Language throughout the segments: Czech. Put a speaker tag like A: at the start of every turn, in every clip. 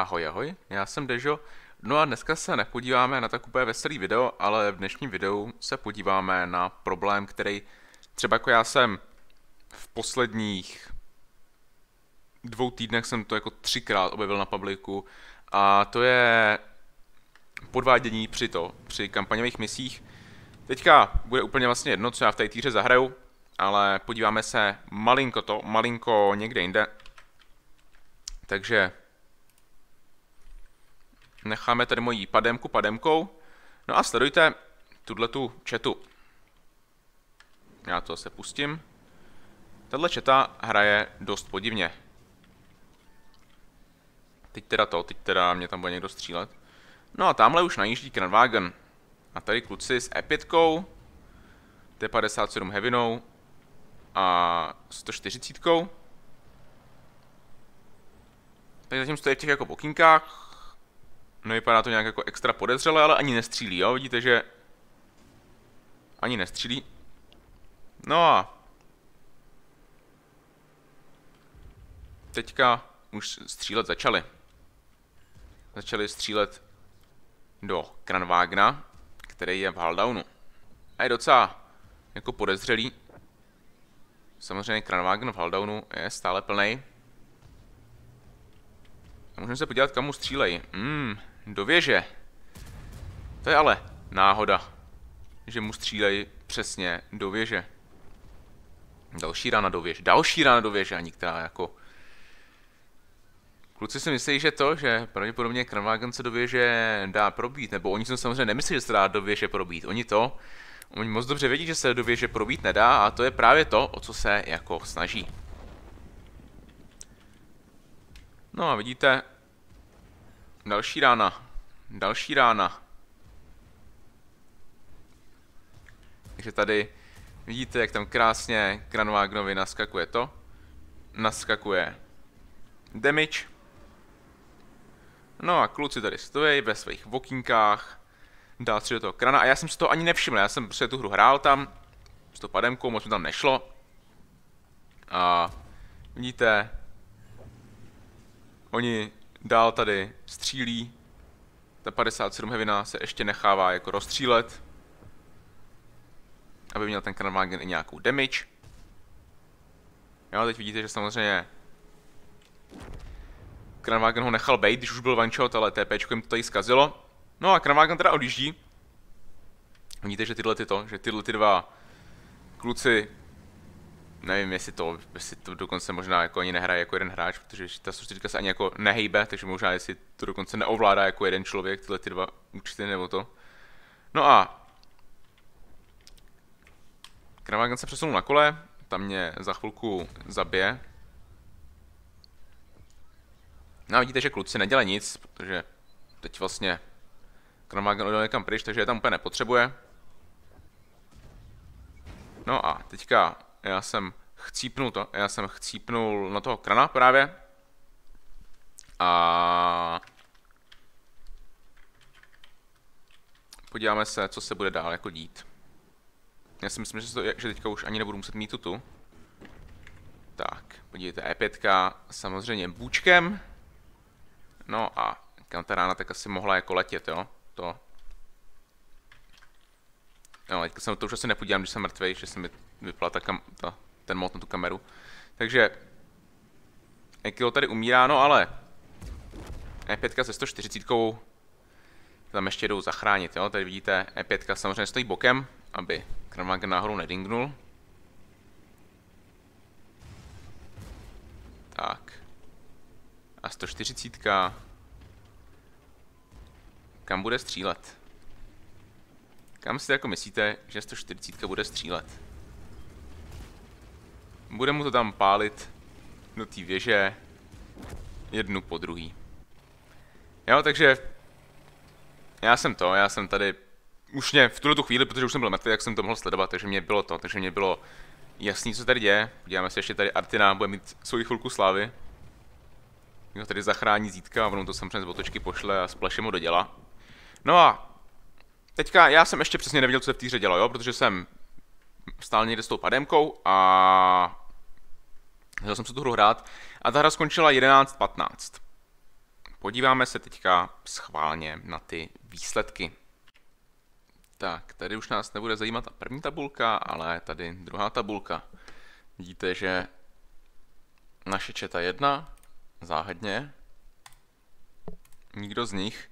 A: Ahoj, ahoj, já jsem Dežo. No a dneska se nepodíváme na tak úplně veselý video, ale v dnešním videu se podíváme na problém, který třeba jako já jsem v posledních dvou týdnech jsem to jako třikrát objevil na publiku a to je podvádění při to, při kampaňových misích. Teďka bude úplně vlastně jedno, co já v té týře zahraju, ale podíváme se malinko to, malinko někde jinde. Takže necháme tady moji pademku pademkou. No a sledujte tuhle tu četu. Já to se pustím. Tahle četa hraje dost podivně. Teď teda to, teď teda mě tam bude někdo střílet. No a tamhle už najíždí Kranwagen. A tady kluci s E5, T57 Heavinou a 140. Tak zatím stojí v těch jako pokinkách, Nevypadá to nějak jako extra podezřele, ale ani nestřílí, jo? Vidíte, že ani nestřílí. No a teďka už střílet začali. Začali střílet do Kranvágna, který je v Haldaunu. A je docela jako podezřelý. Samozřejmě Kranvágn v Haldaunu je stále plný. můžeme se podívat, kam mu střílej. Mm, do věže. To je ale náhoda, že mu střílej přesně do věže. Další rána do věže, další rána do věže, ani která jako... Kluci si myslí, že to, že pravděpodobně Kramwagen se do věže dá probít, nebo oni si samozřejmě nemyslí, že se dá do věže probít, oni to, oni moc dobře vědí, že se do věže probít nedá a to je právě to, o co se jako snaží. No a vidíte, Další rána. Další rána. Takže tady vidíte, jak tam krásně Kranvágnovi naskakuje to. Naskakuje damage. No a kluci tady stojí ve svých vokinkách. Dá si do toho krana a já jsem si to ani nevšiml. Já jsem prostě tu hru hrál tam s tou pademkou, moc mi tam nešlo. A vidíte, oni Dál tady střílí. Ta 57 hevina se ještě nechává jako rozstřílet. Aby měl ten Kranwagen i nějakou damage. Jo, teď vidíte, že samozřejmě Kranwagen ho nechal bejt, když už byl one shot, ale TP jim to tady zkazilo. No a Kranwagen teda odjíždí. Vidíte, že tyhle tyto, že tyhle ty dva kluci nevím, jestli to, jestli to dokonce možná jako ani nehraje jako jeden hráč, protože ta soustředka se ani jako nehýbe, takže možná jestli to dokonce neovládá jako jeden člověk, tyhle ty dva účty nebo to. No a Kravagan se přesunul na kole, tam mě za chvilku zabije. No a vidíte, že kluci nedělají nic, protože teď vlastně Kramagan odjel někam pryč, takže je tam úplně nepotřebuje. No a teďka já jsem chcípnul to, já jsem chcípnul na toho krana právě. A podíváme se, co se bude dál jako dít. Já si myslím, že, to, že teďka už ani nebudu muset mít tu. Tak, podívejte, E5 samozřejmě bůčkem. No a rána tak asi mohla jako letět, jo? To. No, teďka jsem to už asi nepodívám, když jsem mrtvý, že se mi vypla ta kam, ta, ten mod na tu kameru. Takže Ekilo tady umírá, no ale E5 se 140 tam ještě jdou zachránit, jo? Tady vidíte, E5 samozřejmě stojí bokem, aby Kramwagen nahoru nedingnul. Tak. A 140. Kam bude střílet? Kam si jako myslíte, že 140 bude střílet? Bude mu to tam pálit do té věže jednu po druhý. Jo, takže já jsem to, já jsem tady už mě v tuto tu chvíli, protože už jsem byl mrtvý, jak jsem to mohl sledovat, takže mě bylo to, takže mě bylo jasný, co tady děje. Podíváme se ještě tady Artina, bude mít svoji chvilku slávy. Jo, tady zachrání zítka a ono to samozřejmě z botočky pošle a splaše mu do děla. No a teďka já jsem ještě přesně nevěděl, co se v té hře dělo, jo, protože jsem stál někde s tou pademkou a Začal jsem se tu hru hrát a ta hra skončila 11.15. Podíváme se teďka schválně na ty výsledky. Tak, tady už nás nebude zajímat ta první tabulka, ale tady druhá tabulka. Vidíte, že naše četa jedna záhadně, nikdo z nich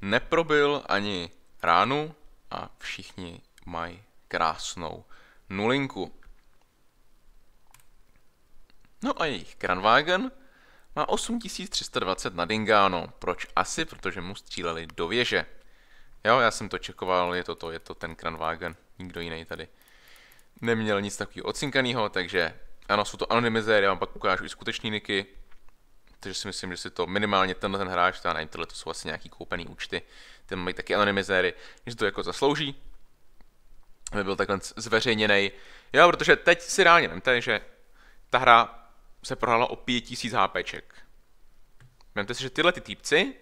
A: neprobil ani ránu a všichni mají krásnou nulinku. No a jejich Kranwagen má 8320 na Dingano. Proč asi? Protože mu stříleli do věže. Jo, já jsem to čekoval, je to to, je to ten Kranwagen. Nikdo jiný tady neměl nic takového odsinkaného, takže ano, jsou to anonymizéry, já vám pak ukážu i skutečný niky. Takže si myslím, že si to minimálně tenhle ten hráč, já nevím, tohle to jsou asi nějaký koupený účty, ten mají taky anonymizéry, že to jako zaslouží, aby byl takhle zveřejněný. Jo, protože teď si reálně vemte, že ta hra se prohrála o 5000 HPček. Vemte si, že tyhle ty týpci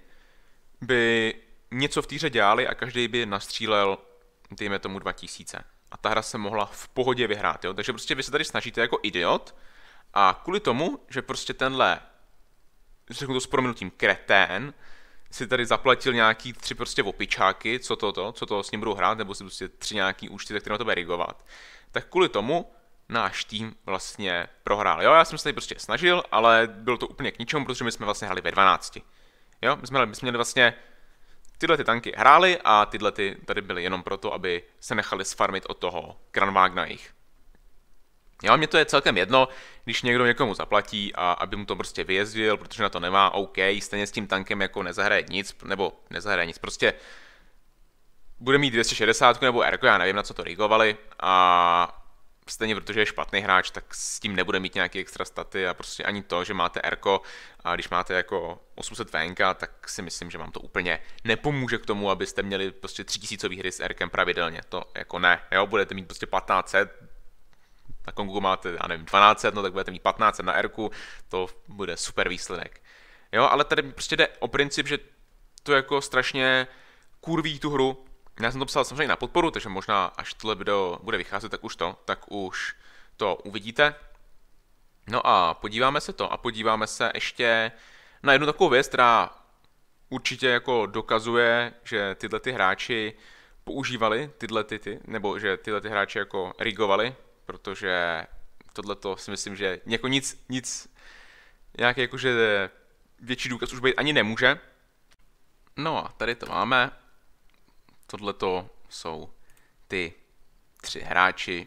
A: by něco v týře dělali a každý by nastřílel, dejme tomu 2000. A ta hra se mohla v pohodě vyhrát, jo? Takže prostě vy se tady snažíte jako idiot a kvůli tomu, že prostě tenhle, řeknu to s prominutím, kretén, si tady zaplatil nějaký tři prostě opičáky, co to, to co to s ním budou hrát, nebo si prostě tři nějaký účty, tak které na to rigovat, tak kvůli tomu náš tým vlastně prohrál. Jo, já jsem se tady prostě snažil, ale bylo to úplně k ničemu, protože my jsme vlastně hráli ve 12. Jo, my jsme, my jsme měli vlastně tyhle ty tanky hráli a tyhle ty tady byly jenom proto, aby se nechali sfarmit od toho Kranvagna jich. Jo, mně to je celkem jedno, když někdo někomu zaplatí a aby mu to prostě vyjezdil, protože na to nemá, OK, stejně s tím tankem jako nezahraje nic, nebo nezahraje nic, prostě bude mít 260 nebo R, já nevím, na co to rigovali a stejně protože je špatný hráč, tak s tím nebude mít nějaký extra staty a prostě ani to, že máte Erko a když máte jako 800 VNK, tak si myslím, že vám to úplně nepomůže k tomu, abyste měli prostě 3000 hry s Erkem pravidelně. To jako ne, jo, budete mít prostě 1500, na Kongu máte, já nevím, 1200, no tak budete mít 1500 na Erku, to bude super výsledek. Jo, ale tady prostě jde o princip, že to jako strašně kurví tu hru, já jsem to psal samozřejmě na podporu, takže možná až tohle video bude vycházet, tak už to, tak už to uvidíte. No a podíváme se to a podíváme se ještě na jednu takovou věc, která určitě jako dokazuje, že tyhle ty hráči používali tyhle ty, ty nebo že tyhle ty hráči jako rigovali, protože tohle to si myslím, že jako nic, nic, nějaký jakože větší důkaz už být ani nemůže. No a tady to máme to, jsou ty tři hráči,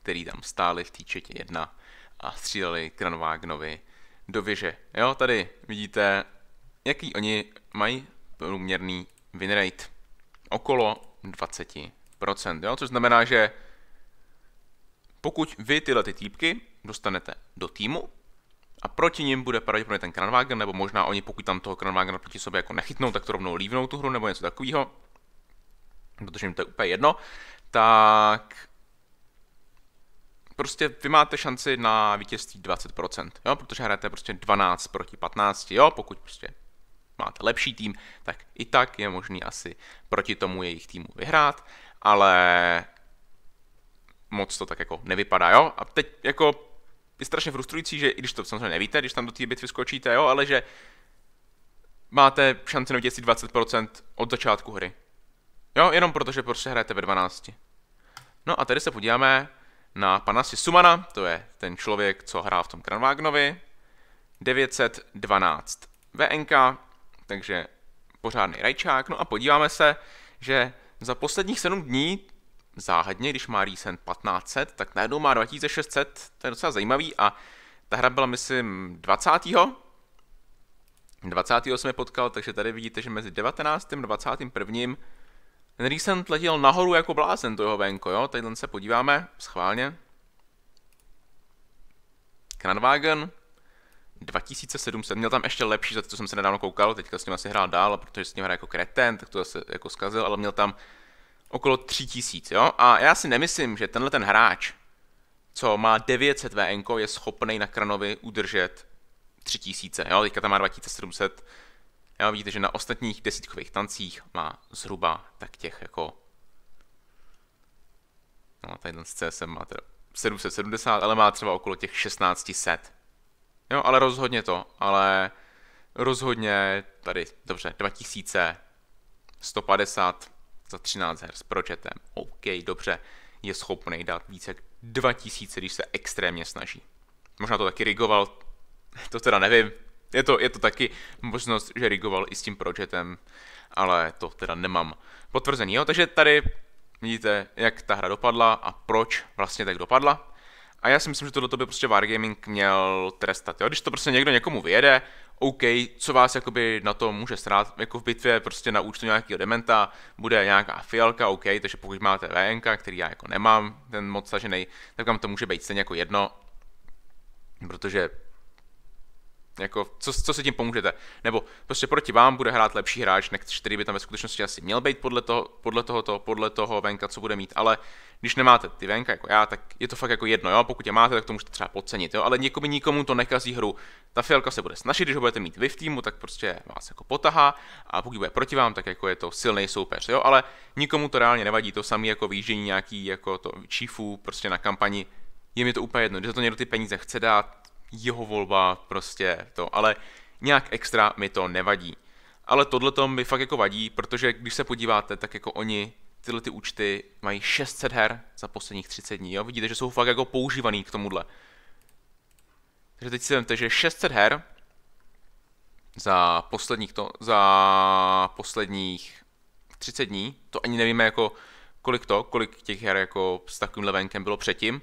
A: který tam stáli v týčetě jedna a stříleli Kranvágnovi do věže. Jo, tady vidíte, jaký oni mají průměrný winrate. Okolo 20%, jo? což znamená, že pokud vy tyhle ty týpky dostanete do týmu a proti nim bude pravděpodobně ten Kranwagen, nebo možná oni, pokud tam toho Kranwagena proti sobě jako nechytnou, tak to rovnou lívnou tu hru nebo něco takového, protože jim to je úplně jedno, tak prostě vy máte šanci na vítězství 20%, jo, protože hrajete prostě 12 proti 15, jo, pokud prostě máte lepší tým, tak i tak je možný asi proti tomu jejich týmu vyhrát, ale moc to tak jako nevypadá, jo, a teď jako je strašně frustrující, že i když to samozřejmě nevíte, když tam do té bitvy skočíte, jo, ale že máte šanci na vítězství 20% od začátku hry. Jo, jenom protože prostě hrajete ve 12. No a tady se podíváme na pana Sumana, to je ten člověk, co hrál v tom Kranvágnovi. 912 VNK, takže pořádný rajčák. No a podíváme se, že za posledních 7 dní záhadně, když má recent 1500, tak najednou má 2600, to je docela zajímavý a ta hra byla, myslím, 20. 20. jsem je potkal, takže tady vidíte, že mezi 19. a 21. Ten recent letěl nahoru jako blázen, to jeho venko, jo? Tady se podíváme, schválně. Kranwagen 2700, měl tam ještě lepší, za to jsem se nedávno koukal, teďka s ním asi hrál dál, protože s ním hrál jako kreten, tak to zase jako zkazil, ale měl tam okolo 3000, jo? A já si nemyslím, že tenhle ten hráč, co má 900 VN, je schopný na Kranovi udržet 3000, jo? Teďka tam má 2700, já vidíte, že na ostatních desítkových tancích má zhruba tak těch jako... No, tady ten CSM má teda 770, ale má třeba okolo těch 1600. Jo, ale rozhodně to, ale rozhodně tady, dobře, 2150 za 13 her s pročetem. OK, dobře, je schopný dát více jak 2000, když se extrémně snaží. Možná to taky rigoval, to teda nevím, je to, je to taky možnost, že rigoval i s tím projetem, ale to teda nemám potvrzený. Jo? Takže tady vidíte, jak ta hra dopadla a proč vlastně tak dopadla. A já si myslím, že tohle by prostě Wargaming měl trestat. Jo? Když to prostě někdo někomu vyjede, OK, co vás jakoby na to může srát, jako v bitvě prostě na účtu nějakého dementa bude nějaká fialka, OK, takže pokud máte VNK, který já jako nemám, ten moc stažený, tak vám to může být stejně jako jedno, protože jako, co, co si tím pomůžete? Nebo prostě proti vám bude hrát lepší hráč, než který by tam ve skutečnosti asi měl být podle toho, podle tohoto, podle toho venka, co bude mít, ale když nemáte ty venka jako já, tak je to fakt jako jedno, jo? pokud je máte, tak to můžete třeba podcenit, jo? ale nikomu, nikomu to nekazí hru. Ta fialka se bude snažit, když ho budete mít vy v týmu, tak prostě vás jako potahá a pokud bude proti vám, tak jako je to silný soupeř, jo? ale nikomu to reálně nevadí, to samé jako výjíždění nějaký jako to čífů prostě na kampani, je mi to úplně jedno, když za to někdo ty peníze chce dát, jeho volba, prostě to, ale nějak extra mi to nevadí. Ale tohle to mi fakt jako vadí, protože když se podíváte, tak jako oni tyhle ty účty mají 600 her za posledních 30 dní, jo? vidíte, že jsou fakt jako používaný k tomuhle. Takže teď si vemte, že 600 her za posledních, to, za posledních 30 dní, to ani nevíme jako kolik to, kolik těch her jako s takovým levenkem bylo předtím,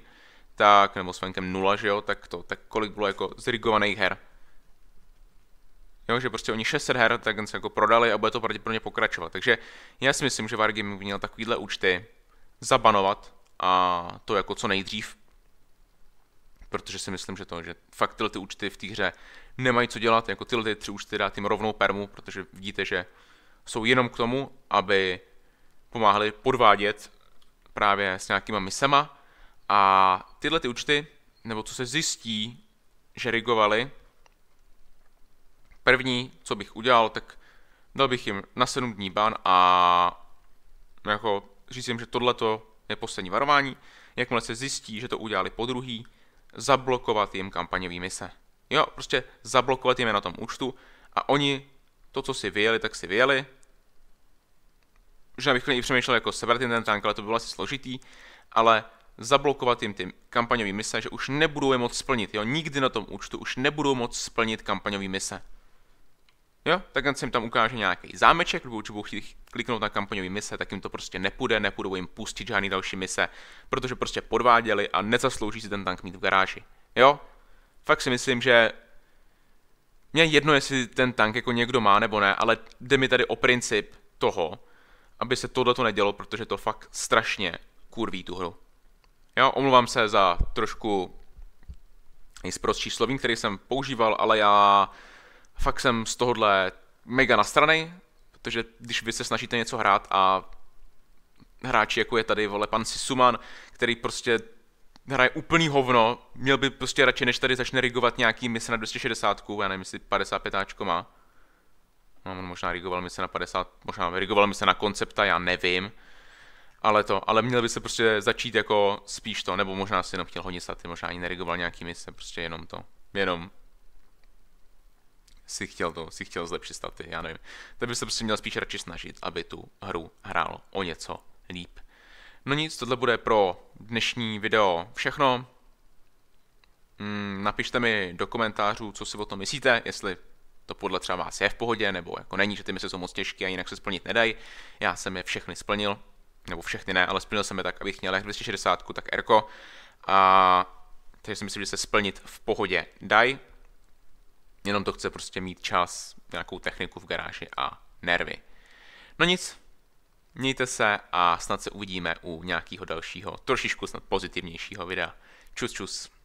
A: tak, nebo s venkem 0, že jo, tak to, tak kolik bylo jako zrigovaných her. Jo, že prostě oni 600 her tak se jako prodali a bude to pravděpodobně pokračovat. Takže já si myslím, že Wargaming měl takovýhle účty zabanovat a to jako co nejdřív, protože si myslím, že to, že fakt tyhle ty účty v té hře nemají co dělat, jako tyhle ty tři účty dát jim rovnou permu, protože vidíte, že jsou jenom k tomu, aby pomáhali podvádět právě s nějakýma misema, a tyhle ty účty, nebo co se zjistí, že rigovali, první, co bych udělal, tak dal bych jim na 7 dní ban a no jako říct jim, že tohleto je poslední varování. Jakmile se zjistí, že to udělali po druhý, zablokovat jim kampaně mise. Jo, prostě zablokovat jim je na tom účtu a oni to, co si vyjeli, tak si vyjeli. Že bych i přemýšlel jako sebrat ten tank, ale to bylo asi složitý, ale zablokovat jim ty kampaňové mise, že už nebudou je moc splnit. Jo? Nikdy na tom účtu už nebudou moc splnit kampaňové mise. Jo? Tak se jim tam ukáže nějaký zámeček, nebo budou chtít kliknout na kampaňový mise, tak jim to prostě nepůjde, nepůjdou jim pustit žádný další mise, protože prostě podváděli a nezaslouží si ten tank mít v garáži. Jo? Fakt si myslím, že mě jedno, jestli ten tank jako někdo má nebo ne, ale jde mi tady o princip toho, aby se tohle to nedělo, protože to fakt strašně kurví tu hru. Jo, omluvám se za trošku nejsprostší slovím, který jsem používal, ale já fakt jsem z tohohle mega na strany, protože když vy se snažíte něco hrát a hráči, jako je tady, vole, pan Sisuman, který prostě hraje úplný hovno, měl by prostě radši, než tady začne rigovat nějaký mise na 260, já nevím, jestli 55 má. No, on možná rigoval mise na 50, možná rigoval mise na koncepta, já nevím ale to, ale měl by se prostě začít jako spíš to, nebo možná si jenom chtěl hodně staty, možná ani nerigoval nějaký mise, prostě jenom to, jenom si chtěl to, si chtěl zlepšit staty, já nevím. Tak by se prostě měl spíš radši snažit, aby tu hru hrál o něco líp. No nic, tohle bude pro dnešní video všechno. Mm, napište mi do komentářů, co si o tom myslíte, jestli to podle třeba vás je v pohodě, nebo jako není, že ty mise jsou moc těžké a jinak se splnit nedají. Já jsem je všechny splnil, nebo všechny ne, ale splnil jsem je tak, abych měl jak 260, tak Erko. A takže si myslím, že se splnit v pohodě Daj, Jenom to chce prostě mít čas, nějakou techniku v garáži a nervy. No nic, mějte se a snad se uvidíme u nějakého dalšího, trošičku snad pozitivnějšího videa. Čus čus.